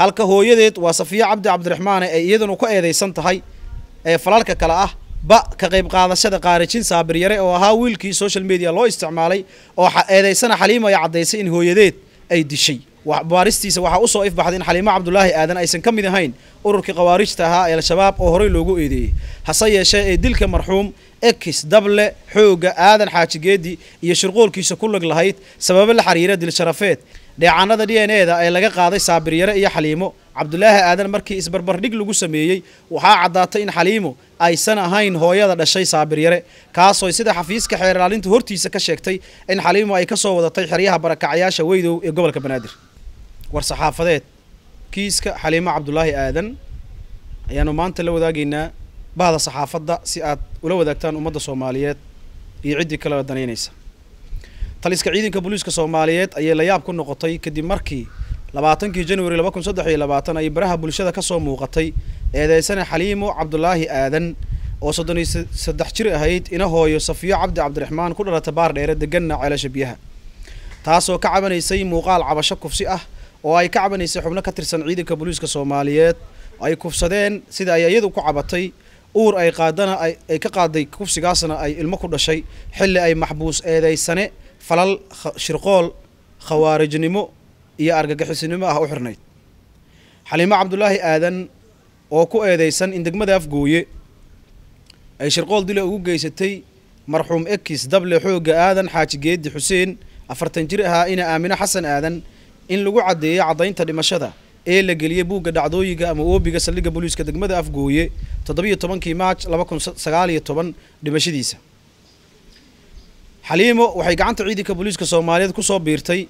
halka hooyadeed waa safiya cabdi cabdiraxmaane ay iyaduna ku eedaysan tahay ee falalka kale ah ba ka qayb qaadashada qaarijin saabir yare oo ahaa wiilkii social media loo isticmaalay oo eedaysana xaliima ay caddaysay in hooyadeed ay dishay baaristiisa waxaa usoo ifbaxday in xaliimo cabdulaahi aadan aysan ka mid ahayn ururkii khawaarijta ahaa ee al-shabaab oo horey loogu eedeeyey hase yeeshee ee dilka marxuum ekis dable xooga aadan xaaji iyo shirquulkiisa ku lag lahayd sababo la xiriira dilsharafeed dheecaanada d n eda ee laga qaaday saabiryare iyo xaliimo cabdulaahi aadan markii isbarbardhig lagu sameeyey waxaa caddaatay in xaliimo aysan ahayn hooyada dhashay saabiryare kaasoo sida xafiiska xeerlaalinta hortiisa ka sheegtay in xaliimo ay ka soo wadatay xeryaha barakacayaasha weydow ee gobolka banaadir war saxaafadeed kiiska xaliimo cabdulaahi aadan ayaanu maanta la wadaagaynaa bahda saxaafadda si aad ula wadaagtaan ummadda soomaaliyeed iyo ciddii kaleo danaynaysa taliska ciidanka booliiska soomaaliyeed ayay layaab ku noqotay kadib markii labaatankii januari laba kun saddex iyo labaatan ay baraha bulshada ka soo muuqatay eedeysane xaliimo cabdulaahi aadan oo soddon iyo saddex jir ahayd ina hooyo safiyo cabdi cabdiraxmaan ku dhalata baar dheere deganna ceelasha biyaha taasoo ka cabanaysay muuqaal cabasho kufsi ah oo ay ka cabanaysay xubno ka tirsan ciidanka booliiska soomaaliyeed ay kufsadeen sida ay iyadu ku cabatay uur ay qaadana ay ka qaaday kufsigaasna ay ilmo ku dhashay xilli ay maxbuus eedeysane falal shirqool khawaarijnimo iyo argagixisnimo ah u xirnayd xaliimo cabdulaahi aadan oo ku eedeysan in degmada afgooye ay shirqool dile ugu geysatay marxuum ekis dable xoogga aadan xaaji geedi xuseen afartan jir ahaa ina aamino xasan aadan in lagu caddeeyo caddaynta dhimashada ee la geliyey buugga dhacdooyiga ama oobiga saldhigga booliiska degmada afgooye toddobiyo tobankii maaj laba kun sagaaliyo toban dhimashadiisa xaliimo waxay gacanta ciidanka booliiska soomaaliyeed ku soo biirtay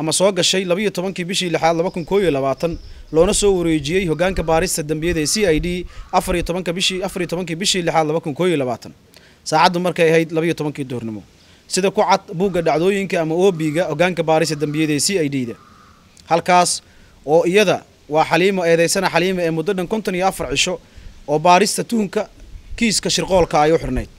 ama soo gashay labaiyo tobankii bishii lixaad laba kun koo iyo labaatan loona soo wareejiyey hogaanka baarista dambiyada ee c i d afariyo tobanka bishii afariyo tobankii bishii lixaad laba kun koo iyo labaatan saacaddu markay ahayd labaiyo tobankii duurnimo sida ku cad buugga dhacdooyinka ama oobiga hogaanka baarista dambiyada ee c i d da halkaas oo iyada waa xaliimo eedeysana xaliimo ee muddo dhan konton iyo afar cisho oo baarista tuhunka kiiska shirqoolka ay u xirnayd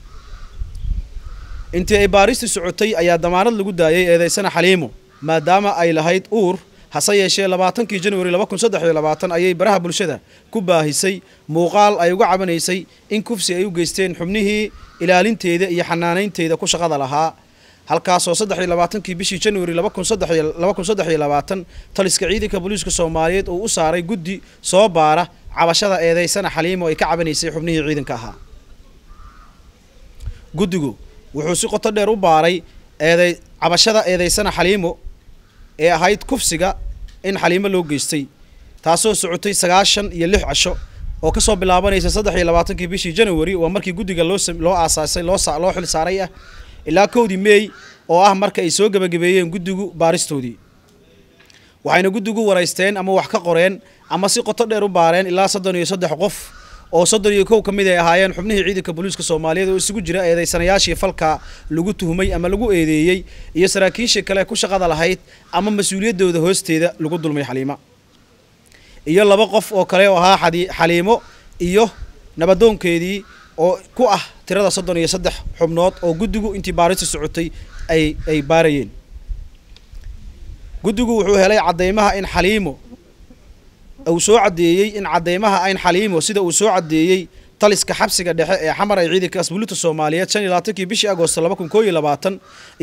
intii ay baaristi socotay ayaa damaanad lagu daayay eedaysana xaliimo maadaama ay lahayd uur hase yeeshee labaatankii januari laba kun saddex iyo labaatan ayay baraha bulshada ku baahisay muuqaal ay uga cabanaysay in kufsi ay u geysteen xubnihii ilaalinteeda iyo xanaanaynteeda ku shaqada lahaa halkaasoo saddex iyo labaatankii bishii januari laba kun sadelaba kun saddex iyo labaatan taliska ciidanka booliiska soomaaliyeed uu u saaray guddi soo baara cabashada eedaysana xaliimo ay ka cabanaysay xubnihii ciidanka ahaa guddigu wuxuu si qoto dheer u baaray eeday cabashada eedaysana xaliimo ee ahayd kufsiga in xaliimo loo geystay taasoo socotay sagaashan iyo lix casho oo kasoo bilaabanaysa saddex iyo labaatankii bishii january waa markii guddiga looloo aasaasay loo xil saaray ah ilaa kowdii meey oo ah marka ay soo gebagabeeyeen guddigu baaristoodii waxayna guddigu waraysteen ama wax ka qoreen ama si qoto dheer u baareen ilaa soddon iyo saddex qof oo soddon iyo kow ka mid ay ahaayeen xubnihii ciidanka booliiska soomaaliyeed oo isugu jira eedeysanayaashii falka lagu tuhmay ama lagu eedeeyey iyo saraakiishii kale ku shaqada lahayd ama mas-uuliyaddooda hoosteeda lagu dulmay xaliima iyo laba qof oo kale oo ahaa xaliimo iyo nabadoonkeedii oo ku ah tirada soddon iyo saddex xubnood oo guddigu intii baarista socotay ay ay baarayeen guddigu wuxuu helay caddeymaha in xaliimo uu soo caddeeyey in cadeymaha ayn xaliimo sida uu soo caddeeyey taliska xabsiga dhexe ee xamar ay ciidanka asbuulita soomaaliyeed shan iyo labaatankii bishii agoosto laba kun koo labaatan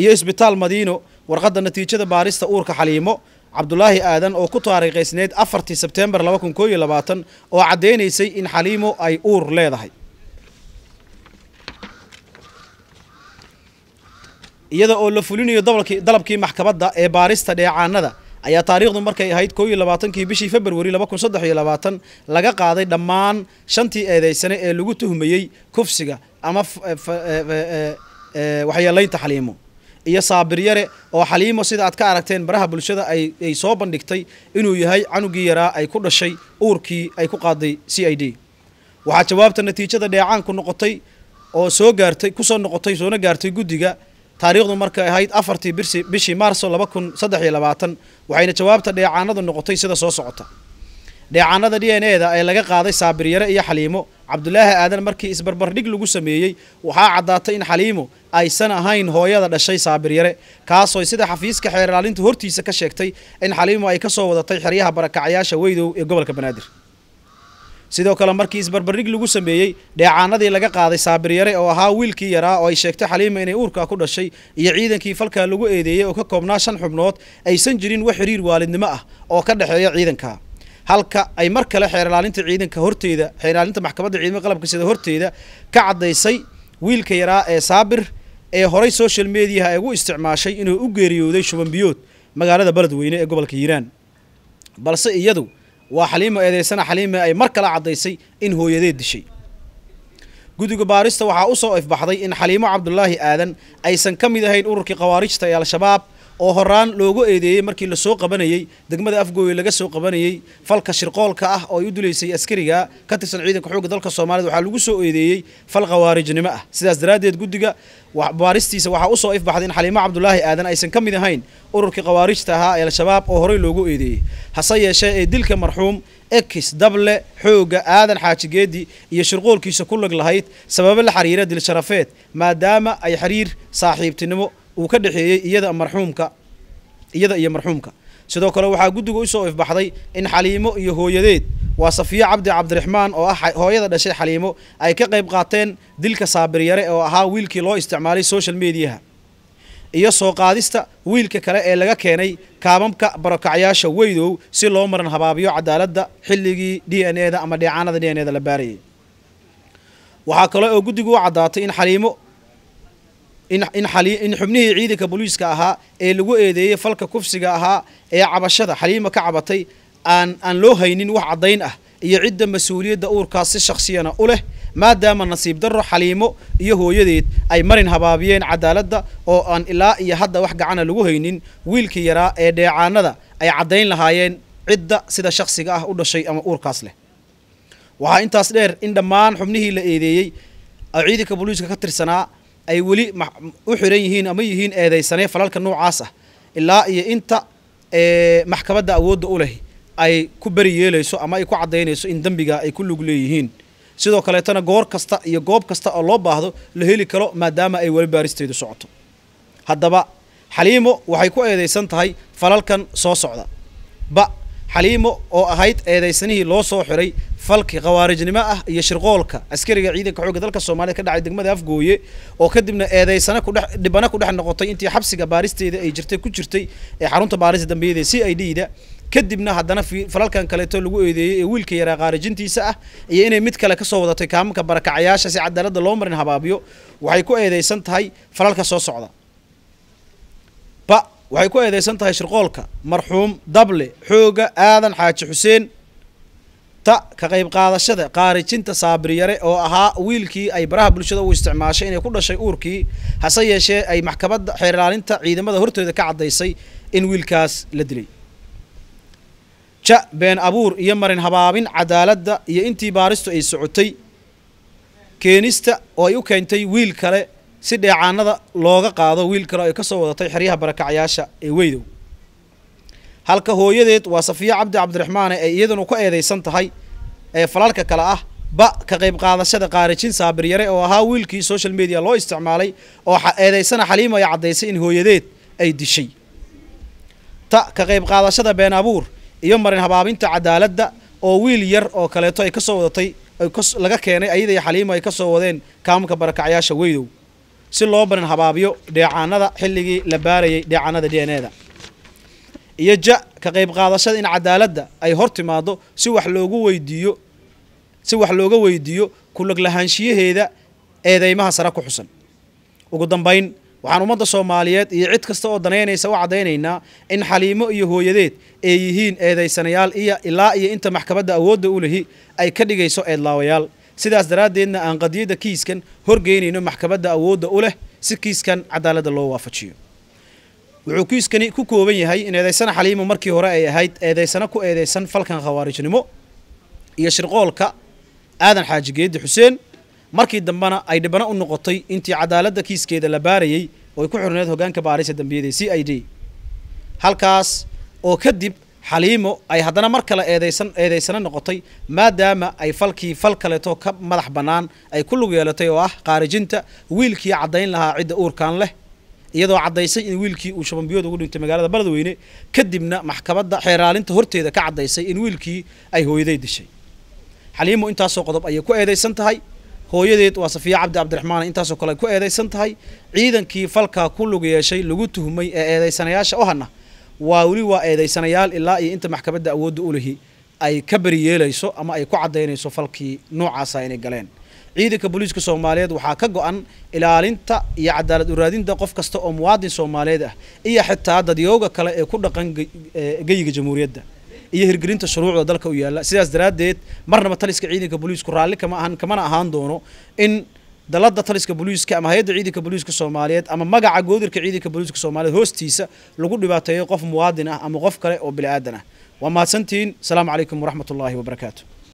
iyo isbitaal madiino warqadda natiijada baarista uurka xaliimo cabdulaahi aadan oo ku taariikhaysneyd afartii sebteembar laba kun koo labaatan oo caddeynaysay in xaliimo ay uur leedahay iyada oo la fulinayo dalabkii maxkabadda ee baarista dheecaanada ayaa taariikhdu markay ahayd koo iyo labaatankii bishii februari laba kun saddex iyo labaatan laga qaaday dhammaan shantii eedaysane ee lagu tuhmayey kufsiga ama eh, eh, eh, waxyeelaynta xaliimo iyo saabiryare oo xaliimo sida aad ka aragteen baraha bulshada ay soo bandhigtay inuu yahay canugii yaraa ay ku dhashay uurkii ay ku qaaday c i d waxaa jawaabta natiijada dheecaanku noqotay oo soo gaartay kusoo noqotay soona gaartay guddiga taariikhdu marka ahayd afartii bishii maarso laba kun saddex iyo labaatan waxayna jawaabta dheecaanadu noqotay sida soo socota dheecaanada d n eda laga qaaday saabiryare iyo xaliimo cabdulaahi aadan markii isbarbardhig lagu sameeyey waxaa caddaatay in xaliimo aysan ahayn hooyada dhashay saabiryare kaasoo sida xafiiska xeer hortiisa ka sheegtay in xaliimo ay ka soo wadatay xeryaha barakacyaasha weydow ee gobolka banaadir sidoo kale markii isbarbardhig lagu sameeyey dheecaanadii laga qaaday saabir yare oo ahaa wiilkii yaraa oo ay sheegtay xaliima inay uurkaa ku dhashay iyo ciidankii falkaa lagu eedeeyey oo ka koobnaa shan xubnood aysan jirin wax xiriir waalidnimo ah oo ka dhexeeya ciidanka halka ay mar kale xeerlaalinta ciidanka horteeda xeerlaalinta maxkamadda ciidamo qalabka sida horteeda ka caddaysay wiilka yaraa ee saabir ee horay social mediaha ay ugu isticmaashay inuu u geeriyooday shubanbiyood magaalada beledweyne ee gobolka hiiraan balse iyadu waa xaliimo eedeysana xaliime ay mar kale caddaysay in hooyadeed dishay guddiga baarista waxaa u soo ifbaxday in xaliimo cabdulaahi aadan aysan ka mid ahayn ururkii khawaarijta ee al-shabaab oo horaan loogu eedeeyey markii lasoo qabanayey degmada afgooye laga soo qabanayey falka shirqoolka ah oo ay u duleysay askariga ka tirsan ciidanka xoogga dalka soomaaliyed waxaa lagu soo eedeeyey fal khawaarijnimo ah sidaas daraaddeed guddiga baaristiisa waxaa usoo ifbaxday in xaliimo cabdulaahi aadan aysan ka mid ahayn ururkii khawaarijta ahaa ee al-shabaab oo horey loogu eedeeyey hase yeeshee ee dilka marxuum ekis dable xoogga aadan xaaji geedi iyo shirqoolkiisa ku lag lahayd sababo la xiriira dilsharafeed maadaama ay xiriir saaxiibtinimo uu ka dhexeeyey iyada marxuumka iyada iyo marxuumka sidoo kale waxaa guddigu usoo ifbaxday in xaliimo iyo hooyadeed waa safiye cabdi cabdiraxmaan oo ah hooyada dhashay xaliimo ay ka qayb qaateen dilka saabir yare oo ahaa wiilkii loo isticmaalay social mediaha iyo soo qaadista wiilka kale ee laga keenay kaabamka barokacyaasha weydow si loo maran habaabiyo cadaaladda xilligii d n e da ama dheecaanada d n e da la baarayay waxaa kale oo guddigu u caddaatay in xaliimo in xubnihii ciidanka booliiska ahaa ee lagu eedeeyey falka kufsiga ahaa ee cabashada xaliima ka cabatay aan aan loo haynin wax caddayn ah iyo cidda mas-uuliyadda uurkaas si shaksiyana u leh maadaama nasiib darro xaliimo iyo hooyadeed ay marin habaabiyeen cadaaladda oo aan ilaa iyo hadda wax gacana lagu haynin wiilkii yaraa ee dheecaanada ay caddayn lahaayeen cidda sida shaksiga ah u dhashay ama uurkaas leh waxaa intaas dheer in dhammaan xubnihii la eedeeyey oo ciidanka booliiska ka tirsanaa ay weli u xiran yihiin ama yihiin eedeysane falalka noocaas ah ilaa iyo inta eh, maxkamadda awoodda u leh ay ku beri yeelayso ama ay ku caddaynayso in dembiga ay ku lug leeyihiin sidoo kaleetana goor kasta iyo goob kasta oo loo baahdo la heli karo maadaama ay weli baaristeedu socoto haddaba xaliimo waxay ku eedaysan tahay falalkan soo socda ba xaliimo oo ahayd eedaysanihii loo soo xiray falki khawaarijnimo ah iyo shirqoolka askariga ciidanka xoogga dalka soomaaliyed ka dhacay degmada afgooye oo kadibna eedeysana kudhex dhibano kudhex noqotay intii xabsiga baaristeeda ay jirtay ku jirtay ee xarunta baarista dambiyada c i d da kadibna haddana falalkan kaleeto lagu eedeeyey ee wiilka yaraa khaarijintiisa ah iyo inay mid kale kasoo wadatay kaamanka barakacayaasha si cadaaladda ah loo marin habaabiyo waxay ku eedeysan tahay falalka soo socda ba waxay ku eedeysan tahay shirqoolka marxuum dable xooga aadan xaaji xuseen ta ka qayb qaadashada qaarijinta yare oo ahaa wiilkii ay baraha bulshada u isticmaashay inay ku dhashay uurkii hase yeeshee ay maxkamadda xeerlaalinta ciidamada hortooda ka caddaysay in wiilkaas la dilay ja been abuur iyo marin habaabin cadaaladda iyo intii baaristu ay socotay keenista oo ay u keentay wiil kale si dheecaanada looga qaado wiil kale oo ay ka soo wadatay xeryaha barakacyaasha ee weydow halka hooyadeed waa safiya cabdi cabdiraxmaane ay iyaduna ku eedaysan tahay ee falalka kale ah ba ka qayb qaadashada qaarijin saabir yare oo ahaa wiilkii social media loo isticmaalay oo eedaysana xaliima ay caddaysay in hooyadeed ay dishay ta ka qayb qaadashada been abuur iyo marin habaabinta cadaaladda oo wiil yar oo kaleeto ay kasoo wadatay laga keenay ayadaiyo xaliima ay kasoo wadeen kaamka barakacyaasha weydow si loo marin habaabiyo dheecaanada xilligii la baarayay dheecaanada d n eda iyo ja ka qayb qaadashada in cadaaladda ay hor si wax loogu weydiiyo si wax looga weydiiyo kulaglahaanshiyaheeda eedeymaha sare ku xusan ugu dambayn waxaan ummadda soomaaliyeed iyo cid kasta oo danaynaysa u caddaynaynaa in xaliimo iyo hooyadeed ay yihiin eedaysanayaal iyo ilaa iyo inta maxkamadda awoodda u lehi ay ka dhigayso eedlaawayaal sidaas daraaddeedna aan qadiyadda kiiskan horgeynayno maxkamadda awoodda u leh si kiiskan cadaaladda loo waafajiyo wuxuu kiiskani ku kooban yahay in eedaysana xaliimu markii hore ay ahayd eedaysana ku eedeysan falkan khawaarijnimo iyo shirqoolka aadan xaaji geedi xuseen markii dambena ay dhibana u noqotay intii cadaaladda kiiskeeda la baarayey oo ay ku xurneed hogaanka baarisa dambiyada c i d halkaas oo kadib xaliimo ay haddana mar kale eedeysan eedeysana noqotay maadaama ay falkii fal kaleeto ka madax bannaan ay ku lug yeelatay oo ah khaarijinta wiilkii caddayn lahaa cidda uurkan leh iyadoo caddaysay in wiilkii uu shabanbiyooda ugu dhintay magaalada baladweyne kadibna maxkamadda xeeraalinta horteeda ka caddaysay in wiilkii ay hooyaday dishay xaliimo intaasoo qodob ayay ku eedaysan tahay hooyadeed waa safiya cabdi cabdiraxmaan intaasoo kale ku eedaysan tahay ciidankii falkaa ku lug yeeshay lagu tuhmay ee eedaysanayaasha ohana waa weli waa eedaysanayaal ilaa iyo inta maxkamadda awoodda u lihi ay ka beriyeelayso ama ay ku cadaynayso falkii noocaasa inay galeen ciidanka booliiska soomaaliyeed waxaa ka go-an ilaalinta iyo cadaalad uraadinta qof kasta oo muwaadin soomaaliyeed ah iyo xitaa dadyooga kale ee ku dhaqan geyiga jamhuuriyadda iyo hirgelinta shuruucda dalka u yaalla sidaas daraaddeed marnaba taliska ciidanka booliisku raalli kama ahan kamana ahaan doono in dalada taliska booliiska ama hay-adda ciidanka booliiska soomaaliyeed ama magaca goodirka ciidanka booliiska soomaaliyeed hoostiisa lagu dhibaateeyo qof muwaadin ah ama qof kale oo bili aadan ah waa mahadsantihiin asalaamu calaykum waraxmat ullaahi wabarakaatu